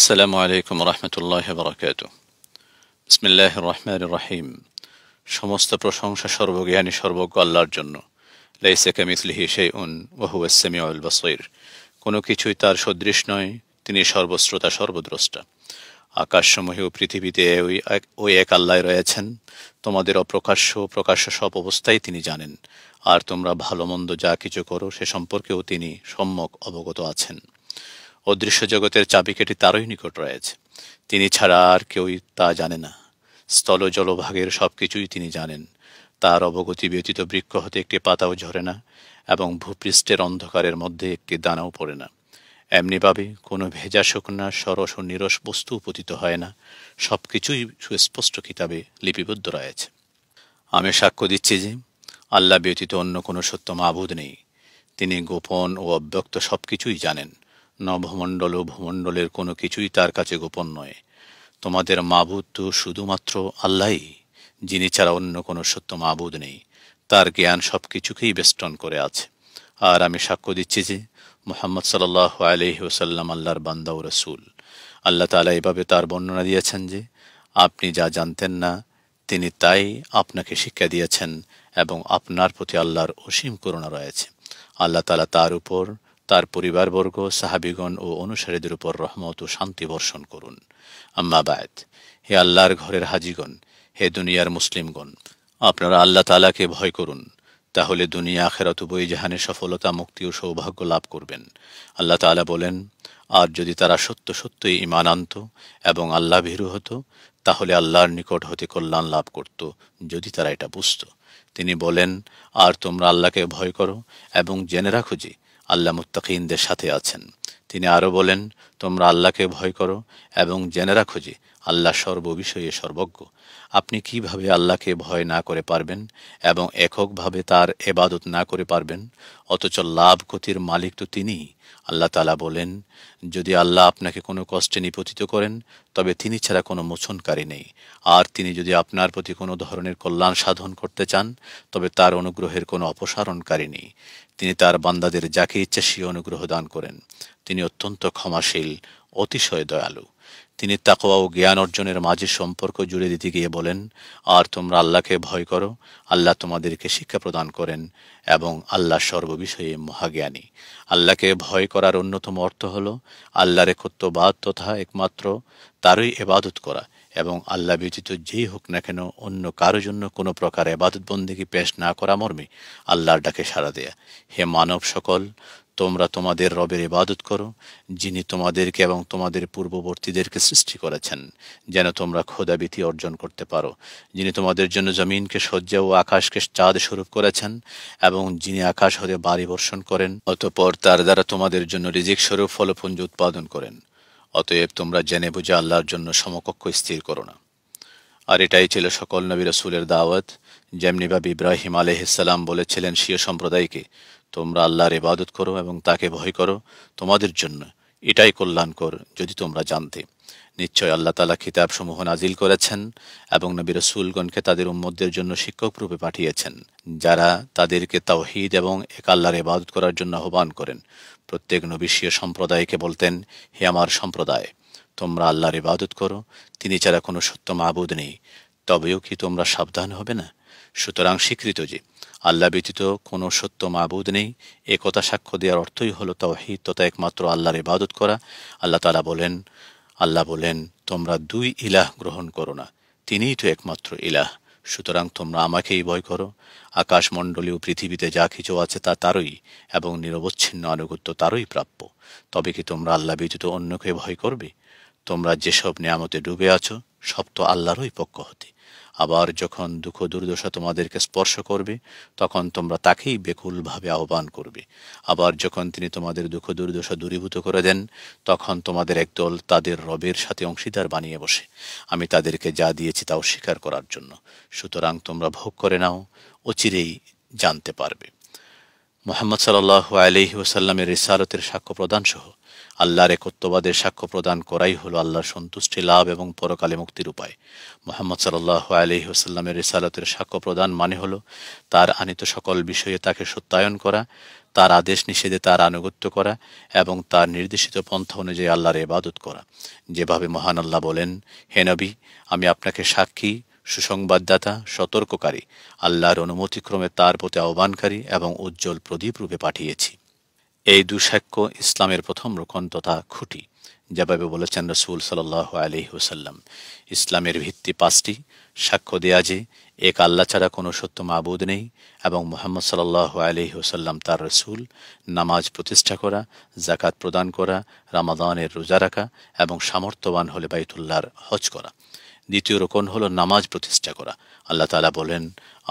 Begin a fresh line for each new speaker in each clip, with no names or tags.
আসসালামু আলাইকুম রহমতুল্লাহ বরকাত বিসমিল্লাহ রহমান রাহিম সমস্ত প্রশংসা সর্বজ্ঞানী সর্বজ্ঞ আল্লাহর জন্য লাইসা কামিসলিহি সেই উন ওহুয়াসমি আল বাসইর কোনো কিছুই তার সদৃশ নয় তিনি সর্বশ্রোতা সর্বদ্রষ্টা আকাশসমূহ ও পৃথিবীতে ওই এক ওই এক আল্লাহ রয়েছেন তোমাদের অপ্রকাশ্য প্রকাশ্য সব অবস্থায় তিনি জানেন আর তোমরা ভালো মন্দ যা কিছু করো সে সম্পর্কেও তিনি সম্যক অবগত আছেন অদৃশ্য জগতের চাবিকাঠি তারই নিকট রয়েছে তিনি ছাড়া আর কেউই তা জানে না স্থল জলভাগের সব কিছুই তিনি জানেন তার অবগতি ব্যতীত বৃক্ষ হতে একটি পাতাও ঝরে না এবং ভূপৃষ্ঠের অন্ধকারের মধ্যে একটি দানাও পড়ে না এমনিভাবে কোনো ভেজা শুকনা সরস ও নিরস বস্তু পতিত হয় না সব কিছুই সুস্পষ্ট কিতাবে লিপিবদ্ধ রয়েছে আমি সাক্ষ্য দিচ্ছি যে আল্লাহ ব্যতীত অন্য কোনো সত্য মাবুদ নেই তিনি গোপন ও অব্যক্ত সব কিছুই জানেন নভমণ্ডল ও ভূমণ্ডলের কোনো কিছুই তার কাছে গোপন নয় তোমাদের মাবুদ তো শুধুমাত্র আল্লাহই যিনি ছাড়া অন্য কোনো সত্য মাবুদ নেই তার জ্ঞান সব কিছুকেই বেষ্টন করে আছে আর আমি সাক্ষ্য দিচ্ছি যে মোহাম্মদ সাল্লাহ আলহি ওসাল্লাম আল্লাহর বান্দা ও রসুল আল্লাহ তালা এভাবে তার বর্ণনা দিয়েছেন যে আপনি যা জানতেন না তিনি তাই আপনাকে শিক্ষা দিয়েছেন এবং আপনার প্রতি আল্লাহর অসীম করুণা রয়েছে আল্লাহ তালা তার উপর তার পরিবারবর্গ সাহাবিগণ ও অনুসারীদের উপর রহমত ও শান্তি বর্ষণ করুন আম্মাবায়ত হে আল্লাহর ঘরের হাজিগণ হে দুনিয়ার মুসলিমগণ আপনারা আল্লাহ তালাকে ভয় করুন তাহলে দুনিয়া আখেরাত বই জাহানে সফলতা মুক্তি ও সৌভাগ্য লাভ করবেন আল্লাহ তালা বলেন আর যদি তারা সত্য সত্যই ইমান আনত এবং আল্লাহ ভীরু হতো তাহলে আল্লাহর নিকট হতে কল্যাণ লাভ করত যদি তারা এটা বুঝত তিনি বলেন আর তোমরা আল্লাহকে ভয় করো এবং জেনে রাখো যে আল্লাহ মুত্তাকিনদের সাথে আছেন তিনি আরও বলেন তোমরা আল্লাহকে ভয় করো এবং জেনে রাখো যে আল্লাহ সর্ববিষয়ে সর্বজ্ঞ আপনি কিভাবে আল্লাহকে ভয় না করে পারবেন এবং এককভাবে তার এবাদত না করে পারবেন অথচ লাভ ক্ষতির মালিক তো তিনিই আল্লাহ তালা বলেন যদি আল্লাহ আপনাকে কোনো কষ্টে নিপতিত করেন তবে তিনি ছাড়া কোনো মোছনকারী নেই আর তিনি যদি আপনার প্রতি কোনো ধরনের কল্যাণ সাধন করতে চান তবে তার অনুগ্রহের কোনো অপসারণকারী নেই তিনি তার বান্দাদের যাকে ইচ্ছা সে অনুগ্রহ দান করেন তিনি অত্যন্ত ক্ষমাশীল অতিশয় দয়ালু তিনি তাকোয়া ও জ্ঞান অর্জনের মাঝে সম্পর্ক জুড়ে দিতে গিয়ে বলেন আর তোমরা আল্লাহকে ভয় করো আল্লাহ তোমাদেরকে শিক্ষা প্রদান করেন এবং আল্লাহ সর্ববিষয়ে মহাজ্ঞানী আল্লাহকে ভয় করার অন্যতম অর্থ হল আল্লাহর একত্ববাদ তথা একমাত্র তারই এবাদত করা এবং আল্লাহ ব্যতীত যেই হোক না কেন অন্য কারো জন্য কোনো প্রকার এবাদত বন্দীকে পেশ না করা মর্মে আল্লাহর ডাকে সাড়া দেয়া হে মানব সকল তোমরা তোমাদের রবের ইবাদত করো যিনি তোমাদেরকে এবং তোমাদের পূর্ববর্তীদেরকে সৃষ্টি করেছেন যেন তোমরা ক্ষোধাবিধি অর্জন করতে পারো যিনি তোমাদের জন্য জমিনকে শয্যা ও আকাশকে চাঁদ স্বরূপ করেছেন এবং যিনি আকাশ হতে বাড়ি বর্ষণ করেন অতপর তার দ্বারা তোমাদের জন্য রিজিক স্বরূপ ফলপুঞ্জ উৎপাদন করেন অতএব তোমরা জেনে বুঝে আল্লাহর জন্য সমকক্ষ স্থির করো না আর এটাই ছিল সকল নবী রসুলের দাওয়াত যেমনিভাবে ইব্রাহিম আলহিসাল্লাম বলেছিলেন সিয় সম্প্রদায়কে তোমরা আল্লাহর ইবাদত করো এবং তাকে ভয় করো তোমাদের জন্য এটাই কল্যাণকর যদি তোমরা জানতে নিশ্চয় আল্লাহ তালা খিতাব সমূহ নাজিল করেছেন এবং নবী রসুলগণকে তাদের উম্মদের জন্য শিক্ষক রূপে পাঠিয়েছেন যারা তাদেরকে তাওহিদ এবং এক আল্লাহর ইবাদত করার জন্য আহ্বান করেন প্রত্যেক নবীশীয় সম্প্রদায়কে বলতেন হে আমার সম্প্রদায় তোমরা আল্লাহর ইবাদত করো তিনি ছাড়া কোনো সত্য মাহবুদ নেই তবেও কি তোমরা সাবধান হবে না সুতরাং স্বীকৃত যে আল্লাহ ব্যতীত কোনো সত্য মাহবুদ নেই একথা সাক্ষ্য দেওয়ার অর্থই হলো তাওহিদ তথা একমাত্র আল্লাহর ইবাদত করা আল্লাহ তালা বলেন আল্লাহ বলেন তোমরা দুই ইলাহ গ্রহণ করো না তিনিই তো একমাত্র ইলাহ সুতরাং তোমরা আমাকেই ভয় করো আকাশমণ্ডলী ও পৃথিবীতে যা কিছু আছে তা তারই এবং নিরবচ্ছিন্ন আনুগত্য তারই প্রাপ্য তবে কি তোমরা আল্লাহ ব্যতীত অন্যকে ভয় করবে তোমরা যেসব নিয়ামতে ডুবে আছো সব তো আল্লাহরই পক্ষ হতে আবার যখন দুঃখ দুর্দশা তোমাদেরকে স্পর্শ করবে তখন তোমরা তাকেই বেকুলভাবে আহ্বান করবে আবার যখন তিনি তোমাদের দুঃখ দুর্দশা দূরীভূত করে দেন তখন তোমাদের একদল তাদের রবের সাথে অংশীদার বানিয়ে বসে আমি তাদেরকে যা দিয়েছি তা অস্বীকার করার জন্য সুতরাং তোমরা ভোগ করে নাও অচিরেই জানতে পারবে মোহাম্মদ সাল্লাহ আলহি ওসাল্লামের রিসালতের সাক্ষ্য প্রদানসহ আল্লাহর একত্ববাদের সাক্ষ্য প্রদান করাই হলো আল্লাহর সন্তুষ্টি লাভ এবং পরকালে মুক্তির উপায় মোহাম্মদ সাল্লাহ আলহি আসাল্লামের রিসালতের সাক্ষ্য প্রদান মানে হলো তার আনিত সকল বিষয়ে তাকে সত্যায়ন করা তার আদেশ নিষেধে তার আনুগত্য করা এবং তার নির্দেশিত পন্থা অনুযায়ী আল্লাহর এবাদত করা যেভাবে মহান আল্লাহ বলেন হেনবি আমি আপনাকে সাক্ষী সুসংবাদদাতা সতর্ককারী আল্লাহর অনুমতিক্রমে তার প্রতি আহ্বানকারী এবং উজ্জ্বল প্রদীপ রূপে পাঠিয়েছি এই দুঃসাক্য ইসলামের প্রথম রোকন তথা খুঁটি যেভাবে বলেছেন রসুল সাল্লাহ আলি হুসাল্লাম ইসলামের ভিত্তি পাঁচটি সাক্ষ্য দেয়া যে এক আল্লাহ ছাড়া কোনো সত্য মাবুদ নেই এবং মোহাম্মদ সাল্লাহ আলি ওসাল্লাম তার রসুল নামাজ প্রতিষ্ঠা করা জাকাত প্রদান করা রামাদানের রোজা রাখা এবং সামর্থ্যবান হলে বাইতুল্লাহর হজ করা দ্বিতীয় রোকন হলো নামাজ প্রতিষ্ঠা করা আল্লাহ তালা বলেন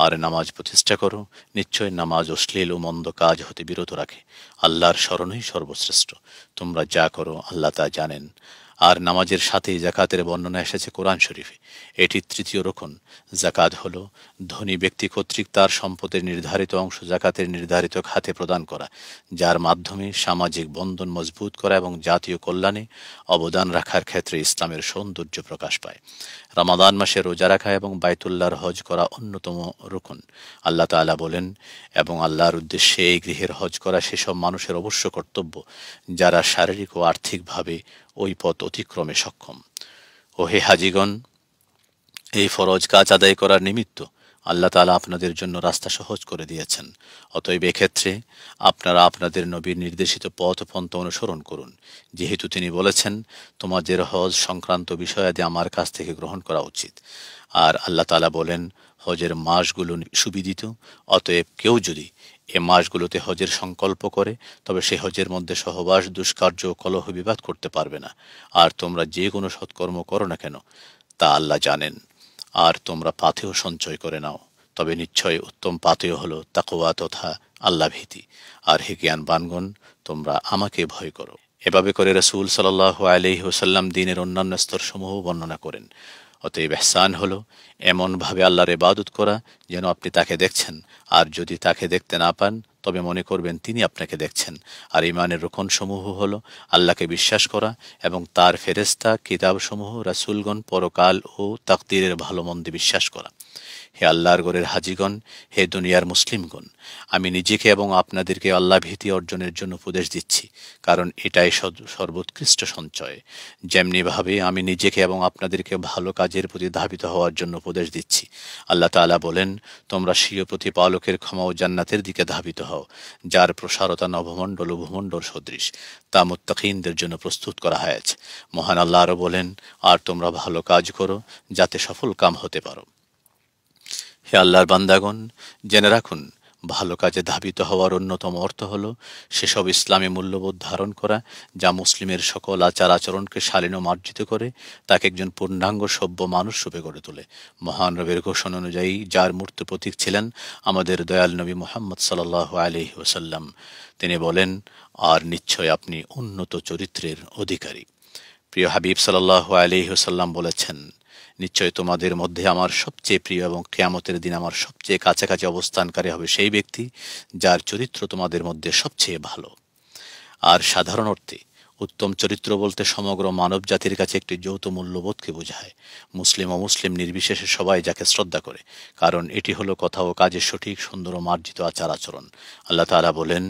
আর নামাজ প্রতিষ্ঠা করো নিশ্চয় নামাজ অশ্লীল ও মন্দ কাজ হতে বিরত রাখে আল্লাহর স্মরণই সর্বশ্রেষ্ঠ তোমরা যা করো আল্লাহ তা জানেন আর নামাজের সাথে জাকাতের বর্ণনা এসেছে কোরআন শরীফে এটি তৃতীয় রক্ষণ জাকাত হল ধনী ব্যক্তি কর্তৃক তার সম্পদের নির্ধারিত অংশ জাকাতের নির্ধারিত খাতে প্রদান করা যার মাধ্যমে সামাজিক বন্ধন মজবুত করা এবং জাতীয় কল্যাণে অবদান রাখার ক্ষেত্রে ইসলামের সৌন্দর্য প্রকাশ পায় রামাদান মাসে রোজা রাখা এবং বায়তুল্লাহর হজ করা অন্যতম রুকুন আল্লাহ তালা বলেন এবং আল্লাহর উদ্দেশ্যে এই গৃহের হজ করা সেসব মানুষের অবশ্য কর্তব্য যারা শারীরিক ও আর্থিকভাবে ওই পথ অতিক্রমে সক্ষম ও হে হাজিগণ এই ফরজ কাজ আদায় করার নিমিত্ত আল্লাহ তালা আপনাদের জন্য রাস্তা সহজ করে দিয়েছেন অতএব এক্ষেত্রে আপনারা আপনাদের নবীর নির্দেশিত পথ পন্থ অনুসরণ করুন যেহেতু তিনি বলেছেন তোমাদের হজ সংক্রান্ত বিষয়াদি আমার কাছ থেকে গ্রহণ করা উচিত আর আল্লাহ তালা বলেন হজের মাসগুলো সুবিদিত অতএব কেউ যদি এ মাসগুলোতে হজের সংকল্প করে তবে সে হজের মধ্যে সহবাস দুষ্কার্য কলহ বিবাদ করতে পারবে না আর তোমরা যে কোনো সৎকর্ম করো না কেন তা আল্লাহ জানেন আর তোমরা পাথেও সঞ্চয় করে নাও তবে নিশ্চয় উত্তম পাথেও হলো তাকোয়া তথা আল্লাহ ভীতি আর হে জ্ঞান বানগণ তোমরা আমাকে ভয় করো এভাবে করে রসুল সাল্লাহ আলহি হোসাল্লাম দিনের অন্যান্য স্তরসমূহ বর্ণনা করেন অতএব এহসান হলো এমনভাবে আল্লাহর ইবাদত করা যেন আপনি তাকে দেখছেন আর যদি তাকে দেখতে না পান তবে মনে করবেন তিনি আপনাকে দেখছেন আর ইমানের রোকনসমূহ হল আল্লাহকে বিশ্বাস করা এবং তার ফেরেস্তা কিতাবসমূহ রাসুলগণ পরকাল ও তাকদিরের ভালো মন্দে বিশ্বাস করা হে আল্লাহর গোরের হাজিগণ হে দুনিয়ার মুসলিমগণ আমি নিজেকে এবং আপনাদেরকে আল্লাহ ভীতি অর্জনের জন্য উপদেশ দিচ্ছি কারণ এটাই সর্বোৎকৃষ্ট সঞ্চয় যেমনিভাবে আমি নিজেকে এবং আপনাদেরকে ভালো কাজের প্রতি ধাবিত হওয়ার জন্য উপদেশ দিচ্ছি আল্লাহ তালা বলেন তোমরা স্বীয় প্রতিপালকের ক্ষমা ও জান্নাতের দিকে ধাবিত হও যার প্রসারতা নবমণ্ডল ভূমণ্ডল সদৃশ তা মোত্তাকিনদের জন্য প্রস্তুত করা হয়েছে মহান আল্লাহ আরও বলেন আর তোমরা ভালো কাজ করো যাতে সফল কাম হতে পারো হে আল্লাহর বান্দাগণ জেনে রাখুন ভালো কাজে ধাবিত হওয়ার অন্যতম অর্থ হল সেসব ইসলামী মূল্যবোধ ধারণ করা যা মুসলিমের সকল আচার আচরণকে শালীন মার্জিত করে তাকে একজন পূর্ণাঙ্গ সভ্য মানুষ রূপে গড়ে তোলে মহান রবের ঘোষণা অনুযায়ী যার মূর্তি প্রতীক ছিলেন আমাদের দয়াল নবী মোহাম্মদ সাল্লাহ আলি ওসাল্লাম তিনি বলেন আর নিশ্চয় আপনি উন্নত চরিত্রের অধিকারী প্রিয় হাবিব সাল্লাহ আলি ওসাল্লাম বলেছেন নিশ্চয় তোমাদের মধ্যে আমার সবচেয়ে প্রিয় এবং কেয়ামতের দিন আমার সবচেয়ে কাছাকাছি অবস্থানকারী হবে সেই ব্যক্তি যার চরিত্র তোমাদের মধ্যে সবচেয়ে ভালো আর সাধারণ অর্থে উত্তম চরিত্র বলতে সমগ্র মানব জাতির কাছে একটি যৌথ মূল্যবোধকে বোঝায় মুসলিম ও মুসলিম নির্বিশেষে সবাই যাকে শ্রদ্ধা করে কারণ এটি হলো কথা ও কাজের সঠিক সুন্দর ও মার্জিত আচার আচরণ আল্লাহ তালা বলেন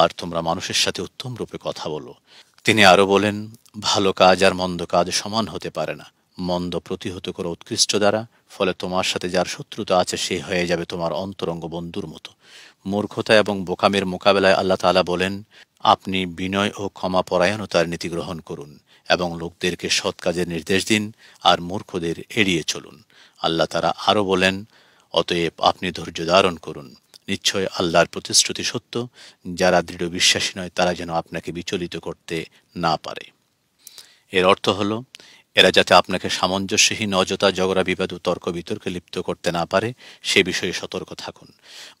আর তোমরা মানুষের সাথে উত্তম রূপে কথা বলো তিনি আরও বলেন ভালো কাজ আর মন্দ কাজ সমান হতে পারে না মন্দ প্রতিহত করো উৎকৃষ্ট দ্বারা ফলে তোমার সাথে যার শত্রুতা আছে সে হয়ে যাবে তোমার অন্তরঙ্গ বন্ধুর মতো মূর্খতা এবং বোকামের মোকাবেলায় আল্লাহ তালা বলেন আপনি বিনয় ও ক্ষমা পরায়ণতার নীতি গ্রহণ করুন এবং লোকদেরকে সৎ কাজের নির্দেশ দিন আর মূর্খদের এড়িয়ে চলুন আল্লাহ তারা আরও বলেন অতএব আপনি ধৈর্য ধারণ করুন নিশ্চয় আল্লাহর প্রতিশ্রুতি সত্য যারা দৃঢ় বিশ্বাসী নয় তারা যেন আপনাকে বিচলিত করতে না পারে এর অর্থ হল এরা যাতে আপনাকে সামঞ্জস্যহীন অযথা ঝগড়া বিবাদ ও তর্ক বিতর্কে লিপ্ত করতে না পারে সে বিষয়ে সতর্ক থাকুন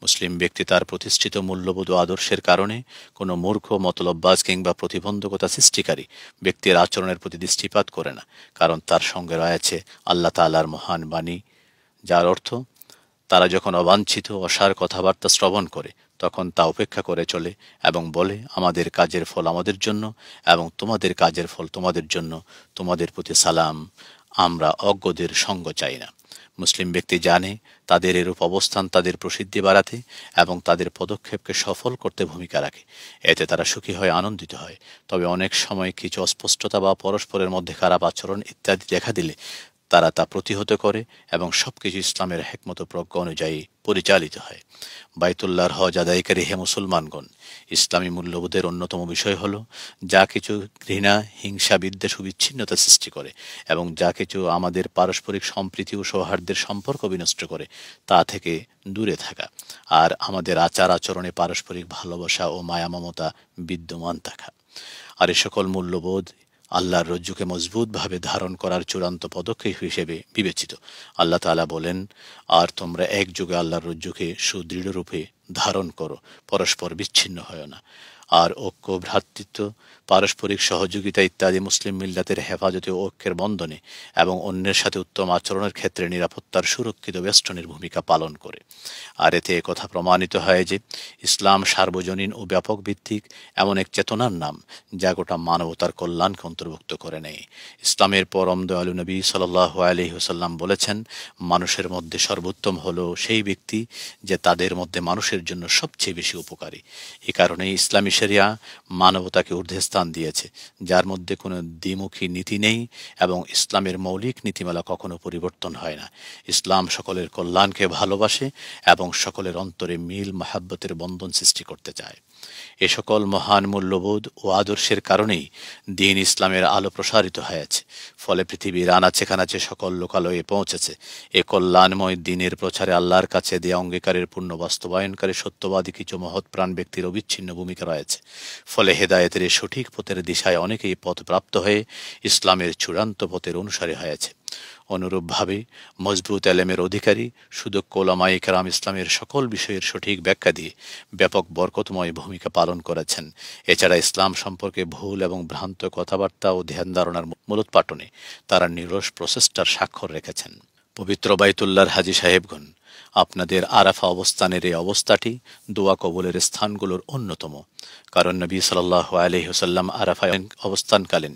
মুসলিম ব্যক্তি তার প্রতিষ্ঠিত মূল্যবোধ ও আদর্শের কারণে কোনো মূর্খ মতলববাজ কিংবা প্রতিবন্ধকতা সৃষ্টিকারী ব্যক্তির আচরণের প্রতি দৃষ্টিপাত করে না কারণ তার সঙ্গে রয়েছে আল্লাহ তালার মহান বাণী যার অর্থ তারা যখন অবাঞ্ছিত অসার কথাবার্তা শ্রবণ করে তখন তা উপেক্ষা করে চলে এবং বলে আমাদের কাজের ফল আমাদের জন্য এবং তোমাদের কাজের ফল তোমাদের জন্য তোমাদের প্রতি সালাম আমরা অজ্ঞদের সঙ্গ চাই না মুসলিম ব্যক্তি জানে তাদের এরূপ অবস্থান তাদের প্রসিদ্ধি বাড়াতে এবং তাদের পদক্ষেপকে সফল করতে ভূমিকা রাখে এতে তারা সুখী হয় আনন্দিত হয় তবে অনেক সময় কিছু অস্পষ্টতা বা পরস্পরের মধ্যে খারাপ আচরণ ইত্যাদি দেখা দিলে তারা তা প্রতিহত করে এবং সবকিছু ইসলামের হেকমত প্রজ্ঞ অনুযায়ী পরিচালিত হয় বাইতুল্লাহর হজ আদায়কারী হে মুসলমানগণ ইসলামী মূল্যবোধের অন্যতম বিষয় হল যা কিছু ঘৃণা হিংসা বিদ্বেষ বিচ্ছিন্নতা সৃষ্টি করে এবং যা কিছু আমাদের পারস্পরিক সম্প্রীতি ও সৌহার্দ্যের সম্পর্ক বিনষ্ট করে তা থেকে দূরে থাকা আর আমাদের আচার আচরণে পারস্পরিক ভালোবাসা ও মায়ামমতা বিদ্যমান থাকা আর এ সকল মূল্যবোধ আল্লাহর রজ্জুকে মজবুতভাবে ধারণ করার চূড়ান্ত পদক্ষেপ হিসেবে বিবেচিত আল্লাহ তালা বলেন আর তোমরা একযোগে আল্লাহর রজ্জুকে সুদৃঢ়রূপে ধারণ করো পরস্পর বিচ্ছিন্ন হয় না আর ঐক্য ভ্রাতৃত্ব পারস্পরিক সহযোগিতা ইত্যাদি মুসলিম মিল্লাতের হেফাজতে ঐক্যের বন্ধনে এবং অন্যের সাথে উত্তম আচরণের ক্ষেত্রে নিরাপত্তার সুরক্ষিত বেষ্টনের ভূমিকা পালন করে আর এতে কথা প্রমাণিত হয় যে ইসলাম সার্বজনীন ও ব্যাপক ভিত্তিক এমন এক চেতনার নাম যা গোটা মানবতার কল্যাণকে অন্তর্ভুক্ত করে নেয় ইসলামের পরম দয়ালু নবী সাল্লাহ আলি হুসাল্লাম বলেছেন মানুষের মধ্যে সর্বোত্তম হলো সেই ব্যক্তি যে তাদের মধ্যে মানুষের জন্য সবচেয়ে বেশি উপকারী এ কারণে ইসলামী শরিয়া মানবতাকে ঊর্ধ্বে স্থান দিয়েছে যার মধ্যে কোনো দ্বিমুখী নীতি নেই এবং ইসলামের মৌলিক নীতিমালা কখনো পরিবর্তন হয় না ইসলাম সকলের কল্যাণকে ভালোবাসে এবং সকলের অন্তরে মিল মাহাব্বতের বন্ধন সৃষ্টি করতে চায় এ সকল মহান মূল্যবোধ ও আদর্শের কারণেই দিন ইসলামের আলো প্রসারিত হয়েছে ফলে পৃথিবীর আনাচে খানাচে সকল লোকালয়ে পৌঁছেছে এ কল্যাণময় দিনের প্রচারে আল্লাহর কাছে দেয়া অঙ্গীকারের পূর্ণ বাস্তবায়নকারী সত্যবাদী কিছু মহৎ প্রাণ ব্যক্তির অবিচ্ছিন্ন ভূমিকা রয়েছে ফলে হেদায়েতের সঠিক পথের দিশায় অনেকেই পথপ্রাপ্ত হয়ে ইসলামের চূড়ান্ত পথের অনুসারী হয়েছে অনুরূপভাবে মজবুত এলেমের অধিকারী সুদক্ষ ওলামা ইকরাম ইসলামের সকল বিষয়ের সঠিক ব্যাখ্যা দিয়ে ব্যাপক বরকতময় ভূমিকা পালন করেছেন এছাড়া ইসলাম সম্পর্কে ভুল এবং ভ্রান্ত কথাবার্তা ও ধ্যান ধারণার মূলোৎপাটনে তারা নিরস প্রচেষ্টার স্বাক্ষর রেখেছেন পবিত্র বাইতুল্লার হাজি সাহেবগণ আপনাদের আরাফা অবস্থানের এই অবস্থাটি দোয়া কবলের স্থানগুলোর অন্যতম কারণ নবী সাল্লাহ আলহিহসাল্লাম আরাফায় অবস্থানকালীন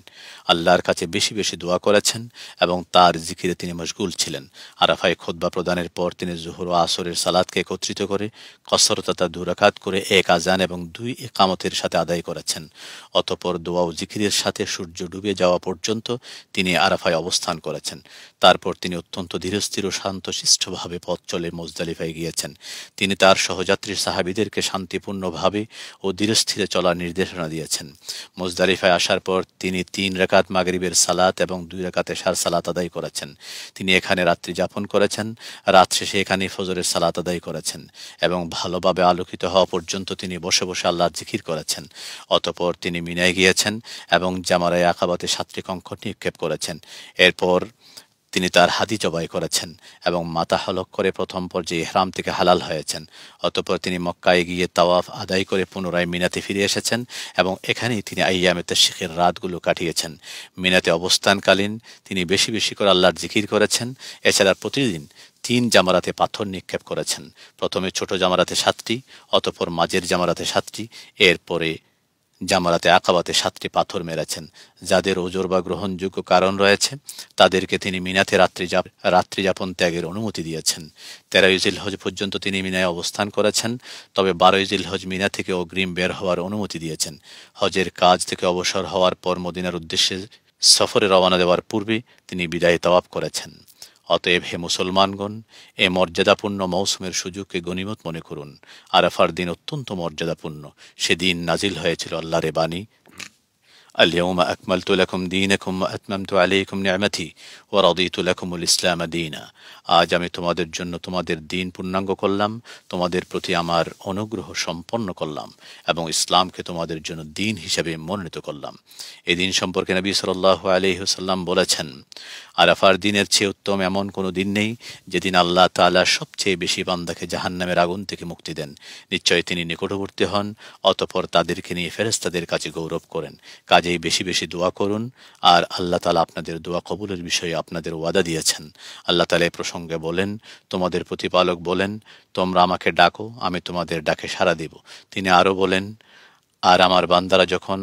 আল্লাহর কাছে বেশি বেশি দোয়া করেছেন এবং তার জিকিরে তিনি মশগুল ছিলেন আরাফায় খোদবা প্রদানের পর তিনি জুহর ও আসরের সালাদকে একত্রিত করে কসরতা দুরাকাত করে এক আজান এবং দুই একামতের সাথে আদায় করেছেন অতপর দোয়া ও জিকিরের সাথে সূর্য ডুবে যাওয়া পর্যন্ত তিনি আরাফায় অবস্থান করেছেন তারপর তিনি অত্যন্ত ধীরস্থির ও শান্তশিষ্টভাবে পথ চলে মোজদালিফায় গিয়েছেন তিনি তার সহযাত্রী সাহাবিদেরকে শান্তিপূর্ণভাবে ও ধীর ধীরস্থিরে চলার নির্দেশনা দিয়েছেন মোজদারিফায় আসার পর তিনি তিন রেকাত মাগরিবের সালাত এবং দুই রেকাত এশার সালাত আদায় করেছেন তিনি এখানে রাত্রি যাপন করেছেন রাত শেষে এখানে ফজরের সালাত আদায় করেছেন এবং ভালোভাবে আলোকিত হওয়া পর্যন্ত তিনি বসে বসে আল্লাহ জিকির করেছেন অতপর তিনি মিনায় গিয়েছেন এবং জামারায় আকাবাতে সাতটি কঙ্কট নিক্ষেপ করেছেন এরপর তিনি তার হাতি জবাই করেছেন এবং মাথা হলক করে প্রথম পর্যায়ে হ্রাম থেকে হালাল হয়েছেন অতপর তিনি মক্কায় গিয়ে তাওয়াফ আদায় করে পুনরায় মিনাতে ফিরে এসেছেন এবং এখানেই তিনি আইয়ামে তশিখের রাতগুলো কাটিয়েছেন মিনাতে অবস্থানকালীন তিনি বেশি বেশি করে আল্লাহর জিকির করেছেন এছাড়া প্রতিদিন তিন জামারাতে পাথর নিক্ষেপ করেছেন প্রথমে ছোট জামারাতে সাতটি অতপর মাঝের জামারাতে সাতটি এরপরে জামারাতে আকাবাতে সাতটি পাথর মেরেছেন যাদের ওজোর বা গ্রহণযোগ্য কারণ রয়েছে তাদেরকে তিনি মিনাতে রাত্রি রাত্রিযাপন ত্যাগের অনুমতি দিয়েছেন তেরোই জিলহজ পর্যন্ত তিনি মিনায় অবস্থান করেছেন তবে বারোই হজ মিনা থেকে অগ্রিম বের হওয়ার অনুমতি দিয়েছেন হজের কাজ থেকে অবসর হওয়ার পর মদিনার উদ্দেশ্যে সফরে রওনা দেওয়ার পূর্বে তিনি বিদায় তওয়াব করেছেন অতএব হে মুসলমানগণ এ মর্যাদাপূর্ণ মৌসুমের সুযোগকে গণিমত মনে করুন আরাফার দিন অত্যন্ত মর্যাদাপূর্ণ সেদিন নাজিল হয়েছিল আল্লাহরে বাণী اليوم أكملت لكم دينكم وأتممت عليكم نعمتي ورضيت لكم الإسلام دينا আজ আমি তোমাদের জন্য তোমাদের দিন পূর্ণাঙ্গ করলাম তোমাদের প্রতি আমার অনুগ্রহ সম্পন্ন করলাম এবং ইসলামকে তোমাদের জন্য দিন হিসেবে মনোনীত করলাম এদিন সম্পর্কে নবী সাল্লাহ আলহিহসাল্লাম বলেছেন আরাফার দিনের চেয়ে উত্তম এমন কোনো দিন নেই যেদিন আল্লাহ তালা সবচেয়ে বেশি বান্দাকে জাহান্নামের আগুন থেকে মুক্তি দেন নিশ্চয় তিনি নিকটবর্তী হন অতপর তাদেরকে নিয়ে ফেরেস্তাদের কাছে গৌরব করেন কাজ কাজেই বেশি বেশি দোয়া করুন আর আল্লাহ তালা আপনাদের দোয়া কবুলের বিষয়ে আপনাদের ওয়াদা দিয়েছেন আল্লাহ তালা এই প্রসঙ্গে বলেন তোমাদের প্রতিপালক বলেন তোমরা আমাকে ডাকো আমি তোমাদের ডাকে সাড়া দেব তিনি আরও বলেন আর আমার বান্দারা যখন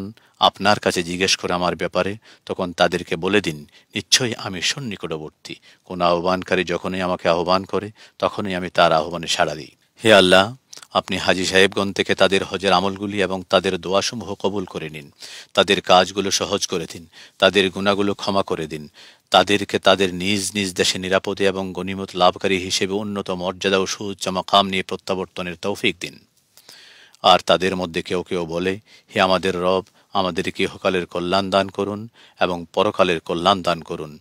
আপনার কাছে জিজ্ঞেস করে আমার ব্যাপারে তখন তাদেরকে বলে দিন নিশ্চয়ই আমি সন্নিকটবর্তী কোনো আহ্বানকারী যখনই আমাকে আহ্বান করে তখনই আমি তার আহ্বানে সাড়া দিই হে আল্লাহ আপনি হাজি সাহেবগঞ্জ থেকে তাদের হজের আমলগুলি এবং তাদের দোয়াসমূহ কবুল করে নিন তাদের কাজগুলো সহজ করে দিন তাদের গুণাগুলো ক্ষমা করে দিন তাদেরকে তাদের নিজ নিজ দেশে নিরাপদে এবং গণিমত লাভকারী হিসেবে উন্নত মর্যাদা ও সুউচ্চ মাকাম নিয়ে প্রত্যাবর্তনের তৌফিক দিন আর তাদের মধ্যে কেউ কেউ বলে হে আমাদের রব আমাদের ইহকালের কল্যাণ দান করুন এবং পরকালের কল্যাণ দান করুন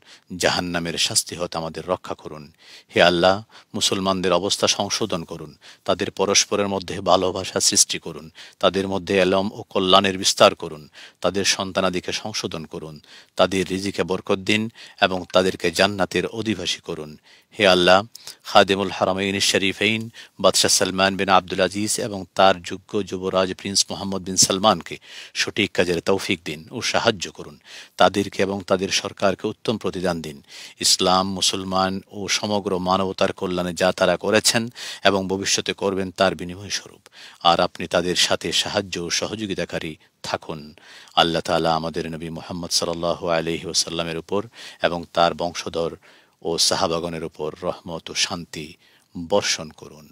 জাহান্নামের শাস্তি হতে আমাদের রক্ষা করুন হে আল্লাহ মুসলমানদের অবস্থা সংশোধন করুন তাদের পরস্পরের মধ্যে ভালোবাসা সৃষ্টি করুন তাদের মধ্যে এলম ও কল্যাণের বিস্তার করুন তাদের সন্তানাদিকে সংশোধন করুন তাদের রিজিকে বরকত দিন এবং তাদেরকে জান্নাতের অধিবাসী করুন হে আল্লাহ খাদেমুল হারামাইন শরীফেইন বাদশাহ সালমান বিন আবদুল আজিজ এবং তার যোগ্য যুবরাজ প্রিন্স মোহাম্মদ বিন সালমানকে সঠিক কাজের তৌফিক দিন ও সাহায্য করুন তাদেরকে এবং তাদের সরকারকে উত্তম প্রতিদান দিন ইসলাম মুসলমান ও সমগ্র মানবতার কল্যাণে যা তারা করেছেন এবং ভবিষ্যতে করবেন তার বিনিময় স্বরূপ আর আপনি তাদের সাথে সাহায্য ও সহযোগিতাকারী থাকুন আল্লাহ তালা আমাদের নবী মোহাম্মদ সাল্লাহ আলহি ওসাল্লামের উপর এবং তার বংশধর ও সাহাবাগণের উপর রহমত ও শান্তি বর্ষণ করুন